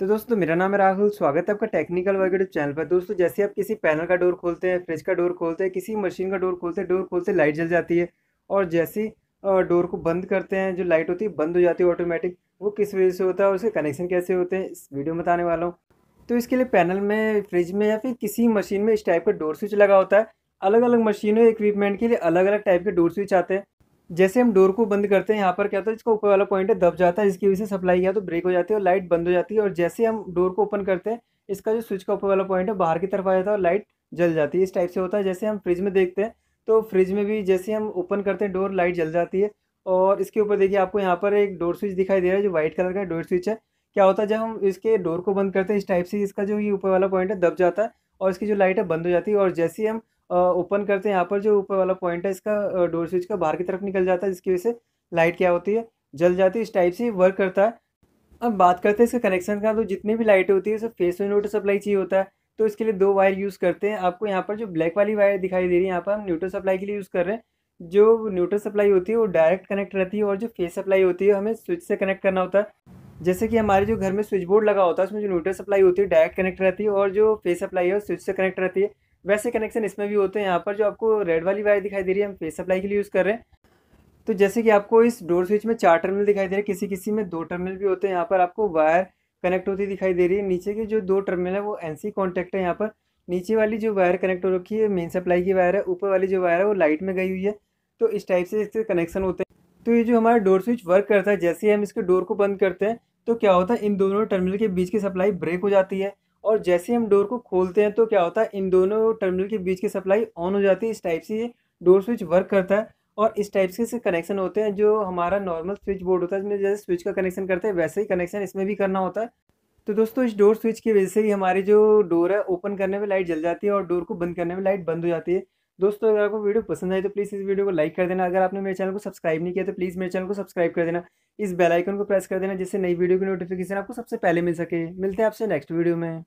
तो दोस्तों मेरा नाम है राहुल स्वागत है आपका टेक्निकल वर्ग यूट्यूब चैनल पर दोस्तों जैसे आप किसी पैनल का डोर खोलते हैं फ्रिज का डोर खोलते हैं किसी मशीन का डोर खोलते हैं डोर खोलते लाइट जल जाती है और जैसे डोर को बंद करते हैं जो लाइट होती है बंद हो जाती है ऑटोमेटिक वो किस वजह से होता है और उसके कनेक्शन कैसे होते हैं इस वीडियो में बताने वाला हूँ तो इसके लिए पैनल में फ्रिज में या फिर किसी मशीन में इस टाइप का डोर स्विच लगा होता है अलग अलग मशीनों इक्विपमेंट के लिए अलग अलग टाइप के डोर स्विच आते हैं जैसे हम डोर को बंद करते हैं यहाँ पर क्या होता है इसका ऊपर वाला पॉइंट है दब जाता है जिसकी वजह से सप्लाई या तो ब्रेक हो जाती है और लाइट बंद हो जाती है और जैसे हम डोर को ओपन करते हैं इसका जो स्विच का ऊपर वाला पॉइंट है बाहर की तरफ आ जाता है और लाइट जल जाती है इस टाइप से होता है जैसे हम फ्रिज में देखते हैं तो फ्रिज में भी जैसे हम ओपन करते हैं डोर लाइट जल जाती है और इसके ऊपर देखिए आपको यहाँ पर एक डोर स्विच दिखाई दे रहा है जो व्हाइट कलर का डोर स्विच है क्या होता है जब हम इसके डोर को बंद करते हैं इस टाइप से इसका जो ये ऊपर वाला पॉइंट है दब जाता है और इसकी जो लाइट है बंद हो जाती है और जैसे ही हम ओपन करते हैं यहाँ पर जो ऊपर वाला पॉइंट है इसका डोर स्विच का बाहर की तरफ निकल जाता है जिसकी वजह से लाइट क्या होती है जल जाती है इस टाइप से वर्क करता है अब बात करते हैं इसके कनेक्शन का तो जितनी भी लाइटें होती है सब फेस में न्यूट्रो सप्लाई चाहिए होता है तो इसके लिए दो वायर यूज़ करते हैं आपको यहाँ पर जो ब्लैक वाली वायर दिखाई दे रही है यहाँ पर हम न्यूट्रल सप्लाई के लिए यूज़ कर रहे हैं जो न्यूट्रल सप्लाई होती है वो डायरेक्ट कनेक्ट रहती है और जो फेस सप्लाई होती है हमें स्विच से कनेक्ट करना होता है जैसे कि हमारे जो घर में स्विच बोर्ड लगा होता है उसमें जो न्यूट्रल सप्लाई होती है डायरेक्ट कनेक्ट रहती है और जो फेस सप्लाई है स्विच से कनेक्ट रहती है वैसे कनेक्शन इसमें भी होते हैं यहाँ पर जो आपको रेड वाली वायर दिखाई दे रही है हम फेस सप्लाई के लिए यूज़ कर रहे हैं तो जैसे कि आपको इस डोर स्विच में चार टर्मिनल दिखाई दे रहे हैं किसी किसी में दो टर्मिनल भी होते हैं यहाँ पर आपको वायर कनेक्ट होती दिखाई दे रही है नीचे के जो दो टर्मिनल है वो एन सी कॉन्टेक्ट है यहाँ पर नीचे वाली जो वायर कनेक्ट हो रखी है मेन सप्लाई की वायर है ऊपर वाली जो वायर है वो लाइट में गई हुई है तो इस टाइप से इसके कनेक्शन होते हैं तो ये जो हमारा डोर स्विच वर्क करता है जैसे ही हम इसके डोर को बंद करते हैं तो क्या होता है इन दोनों टर्मिनल के बीच की सप्लाई ब्रेक हो जाती है और जैसे हम डोर को खोलते हैं तो क्या होता है इन दोनों टर्मिनल के बीच की सप्लाई ऑन हो जाती है इस टाइप से ये डोर स्विच वर्क करता है और इस टाइप से कनेक्शन होते हैं जो हमारा नॉर्मल स्विच बोर्ड होता है जिसमें जैसे स्विच का कनेक्शन करते हैं वैसे ही कनेक्शन इसमें भी करना होता है तो दोस्तों इस डोर स्विच की वजह से ही हमारी जो डोर है ओपन करने में लाइट जल जाती है और डोर को बंद करने में लाइट बंद हो जाती है दोस्तों अगर आपको वीडियो पसंद आए तो प्लीज़ इस वीडियो को लाइक कर देना अगर आपने मेरे चैनल को सब्सक्राइब नहीं किया तो प्लीज़ मेरे चैनल को सब्सक्राइब कर देना इस बेलाइकन को प्रेस कर देना जिससे नई वीडियो की नोटिफिकेशन आपको सबसे पहले मिल सके मिलते हैं आपसे नेक्स्ट वीडियो में